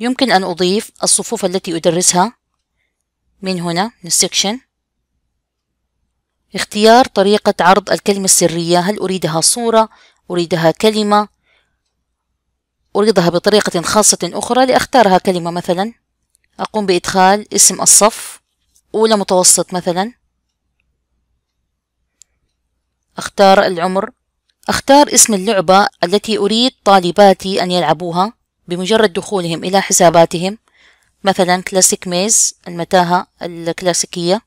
يمكن أن أضيف الصفوف التي أدرسها من هنا من السكشن اختيار طريقة عرض الكلمة السرية هل أريدها صورة أريدها كلمة أريدها بطريقة خاصة أخرى لأختارها كلمة مثلا أقوم بإدخال اسم الصف أولى متوسط مثلا أختار العمر أختار اسم اللعبة التي أريد طالباتي أن يلعبوها بمجرد دخولهم إلى حساباتهم مثلا كلاسيك ميز المتاهة الكلاسيكية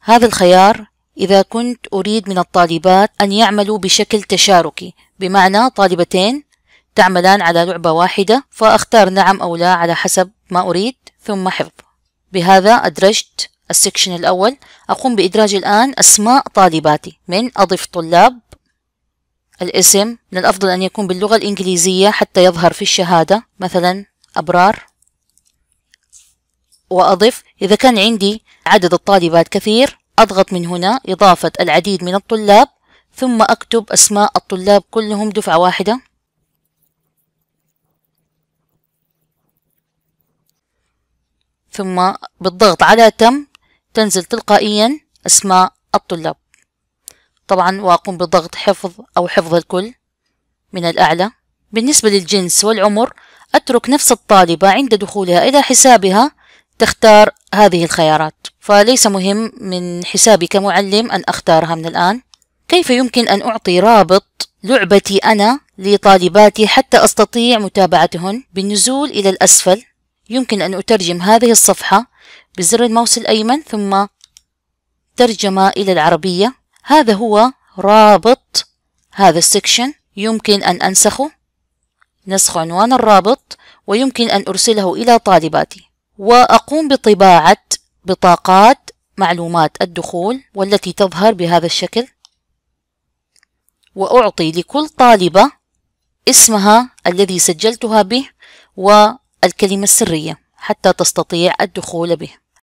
هذا الخيار إذا كنت أريد من الطالبات أن يعملوا بشكل تشاركي بمعنى طالبتين تعملان على لعبة واحدة فأختار نعم أو لا على حسب ما أريد ثم حفظ بهذا أدرجت السكشن الأول أقوم بإدراج الآن أسماء طالباتي من أضف طلاب الاسم من الأفضل أن يكون باللغة الإنجليزية حتى يظهر في الشهادة مثلا أبرار وأضف إذا كان عندي عدد الطالبات كثير أضغط من هنا إضافة العديد من الطلاب ثم أكتب أسماء الطلاب كلهم دفعة واحدة ثم بالضغط على تم تنزل تلقائيا أسماء الطلاب طبعا وأقوم بضغط حفظ أو حفظ الكل من الأعلى بالنسبة للجنس والعمر أترك نفس الطالبة عند دخولها إلى حسابها تختار هذه الخيارات فليس مهم من حسابي كمعلم أن أختارها من الآن كيف يمكن أن أعطي رابط لعبتي أنا لطالباتي حتى أستطيع متابعتهن بالنزول إلى الأسفل يمكن أن أترجم هذه الصفحة بزر الماوس الأيمن ثم ترجمة إلى العربية هذا هو رابط هذا السكشن يمكن أن أنسخه نسخ عنوان الرابط ويمكن أن أرسله إلى طالباتي وأقوم بطباعة بطاقات معلومات الدخول والتي تظهر بهذا الشكل وأعطي لكل طالبة اسمها الذي سجلتها به والكلمة السرية حتى تستطيع الدخول به